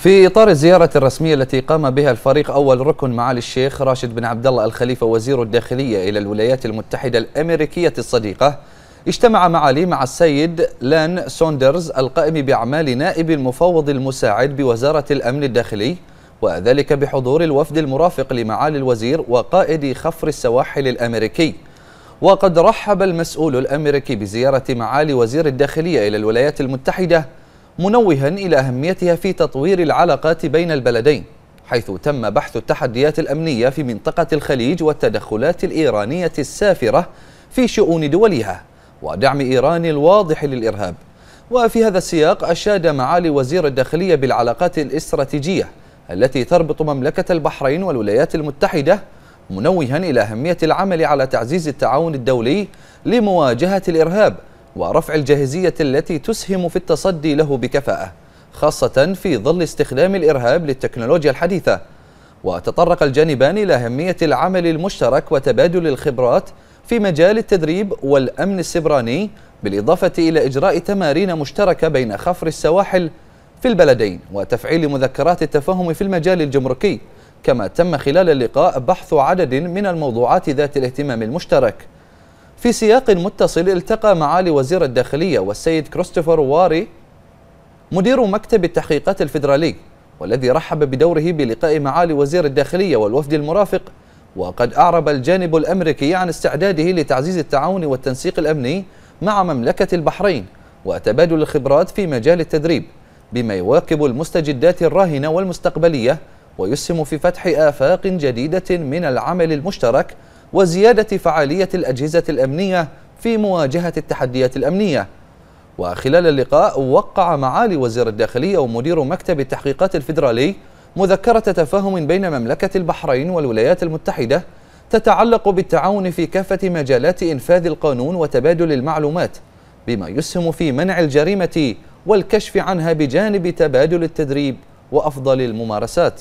في إطار الزيارة الرسمية التي قام بها الفريق أول ركن معالي الشيخ راشد بن عبد الله الخليفة وزير الداخلية إلى الولايات المتحدة الأمريكية الصديقة اجتمع معالي مع السيد لان سوندرز القائم بأعمال نائب المفوض المساعد بوزارة الأمن الداخلي وذلك بحضور الوفد المرافق لمعالي الوزير وقائد خفر السواحل الأمريكي وقد رحب المسؤول الأمريكي بزيارة معالي وزير الداخلية إلى الولايات المتحدة منوها إلى أهميتها في تطوير العلاقات بين البلدين حيث تم بحث التحديات الأمنية في منطقة الخليج والتدخلات الإيرانية السافرة في شؤون دولها ودعم إيران الواضح للإرهاب وفي هذا السياق أشاد معالي وزير الداخلية بالعلاقات الاستراتيجية التي تربط مملكة البحرين والولايات المتحدة منوها إلى أهمية العمل على تعزيز التعاون الدولي لمواجهة الإرهاب ورفع الجاهزية التي تسهم في التصدي له بكفاءة خاصة في ظل استخدام الإرهاب للتكنولوجيا الحديثة وتطرق الجانبان إلى أهمية العمل المشترك وتبادل الخبرات في مجال التدريب والأمن السبراني بالإضافة إلى إجراء تمارين مشتركة بين خفر السواحل في البلدين وتفعيل مذكرات التفاهم في المجال الجمركي كما تم خلال اللقاء بحث عدد من الموضوعات ذات الاهتمام المشترك في سياق متصل التقى معالي وزير الداخلية والسيد كريستوفر واري مدير مكتب التحقيقات الفيدرالي والذي رحب بدوره بلقاء معالي وزير الداخلية والوفد المرافق وقد أعرب الجانب الأمريكي عن استعداده لتعزيز التعاون والتنسيق الأمني مع مملكة البحرين وتبادل الخبرات في مجال التدريب بما يواكب المستجدات الراهنة والمستقبلية ويسهم في فتح آفاق جديدة من العمل المشترك وزيادة فعالية الأجهزة الأمنية في مواجهة التحديات الأمنية وخلال اللقاء وقع معالي وزير الداخلية ومدير مكتب التحقيقات الفيدرالي مذكرة تفاهم بين مملكة البحرين والولايات المتحدة تتعلق بالتعاون في كافة مجالات إنفاذ القانون وتبادل المعلومات بما يسهم في منع الجريمة والكشف عنها بجانب تبادل التدريب وأفضل الممارسات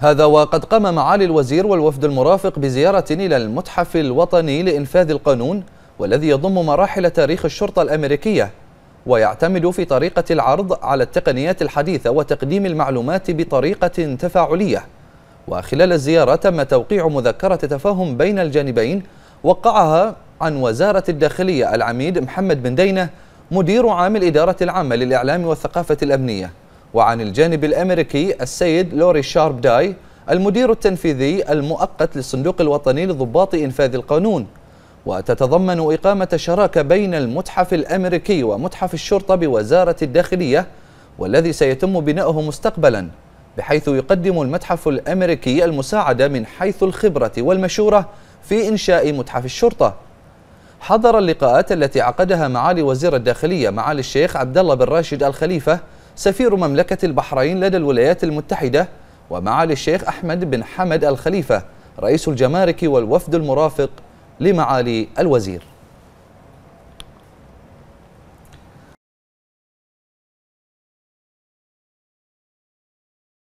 هذا وقد قام معالي الوزير والوفد المرافق بزيارة إلى المتحف الوطني لإنفاذ القانون والذي يضم مراحل تاريخ الشرطة الأمريكية ويعتمد في طريقة العرض على التقنيات الحديثة وتقديم المعلومات بطريقة تفاعلية وخلال الزيارة تم توقيع مذكرة تفاهم بين الجانبين وقعها عن وزارة الداخلية العميد محمد بن دينه مدير عام الإدارة العامة للإعلام والثقافة الأمنية وعن الجانب الأمريكي السيد لوري شارب داي المدير التنفيذي المؤقت للصندوق الوطني لضباط إنفاذ القانون وتتضمن إقامة شراكة بين المتحف الأمريكي ومتحف الشرطة بوزارة الداخلية والذي سيتم بناؤه مستقبلا بحيث يقدم المتحف الأمريكي المساعدة من حيث الخبرة والمشورة في إنشاء متحف الشرطة حضر اللقاءات التي عقدها معالي وزير الداخلية معالي الشيخ عبد الله بن راشد الخليفة سفير مملكة البحرين لدى الولايات المتحدة ومعالي الشيخ أحمد بن حمد الخليفة رئيس الجمارك والوفد المرافق لمعالي الوزير